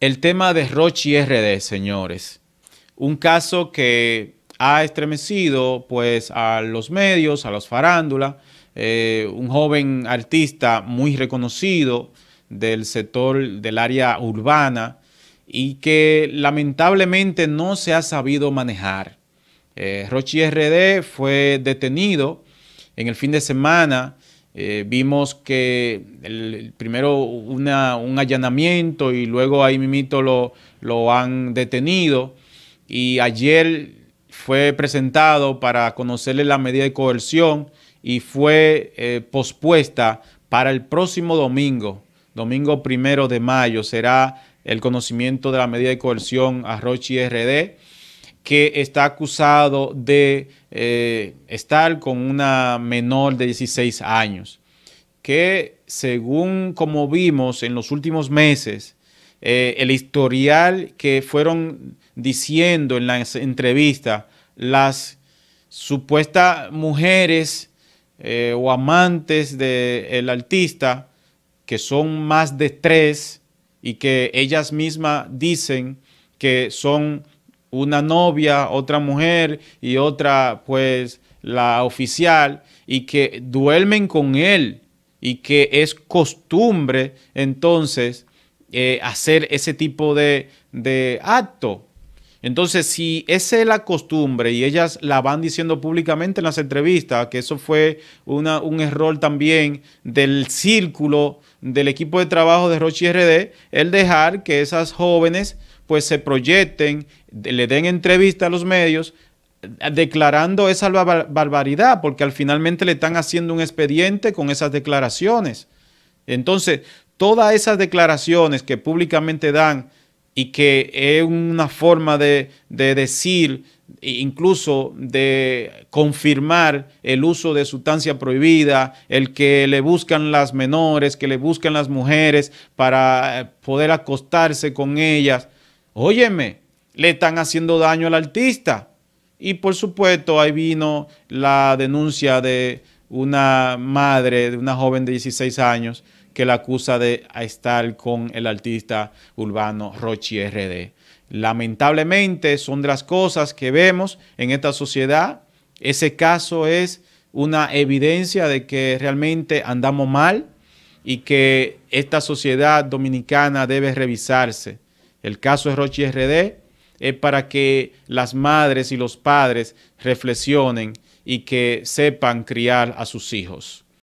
El tema de Rochi RD, señores. Un caso que ha estremecido pues a los medios, a los farándulas. Eh, un joven artista muy reconocido del sector del área urbana y que lamentablemente no se ha sabido manejar. Eh, Rochi RD fue detenido en el fin de semana eh, vimos que el, primero un allanamiento y luego ahí mimito lo, lo han detenido. Y ayer fue presentado para conocerle la medida de coerción y fue eh, pospuesta para el próximo domingo, domingo primero de mayo, será el conocimiento de la medida de coerción a Rochi RD que está acusado de eh, estar con una menor de 16 años, que según como vimos en los últimos meses, eh, el historial que fueron diciendo en la entrevista las supuestas mujeres eh, o amantes del artista, que son más de tres y que ellas mismas dicen que son una novia, otra mujer y otra, pues, la oficial, y que duermen con él y que es costumbre entonces eh, hacer ese tipo de, acto. Entonces, si esa es la costumbre y ellas la van diciendo públicamente en las entrevistas, que eso fue un error también del círculo del equipo de trabajo de Rochi RD, el dejar que esas jóvenes pues se proyecten, le den entrevista a los medios declarando esa barbaridad, porque al finalmente le están haciendo un expediente con esas declaraciones. Entonces, todas esas declaraciones que públicamente dan y que es una forma de, de decir, e incluso de confirmar el uso de sustancia prohibida, el que le buscan las menores, que le buscan las mujeres para eh, poder acostarse con ellas óyeme, le están haciendo daño al artista. Y por supuesto, ahí vino la denuncia de una madre, de una joven de 16 años, que la acusa de estar con el artista urbano Rochi RD. Lamentablemente son de las cosas que vemos en esta sociedad. Ese caso es una evidencia de que realmente andamos mal y que esta sociedad dominicana debe revisarse el caso de Rochi RD es para que las madres y los padres reflexionen y que sepan criar a sus hijos.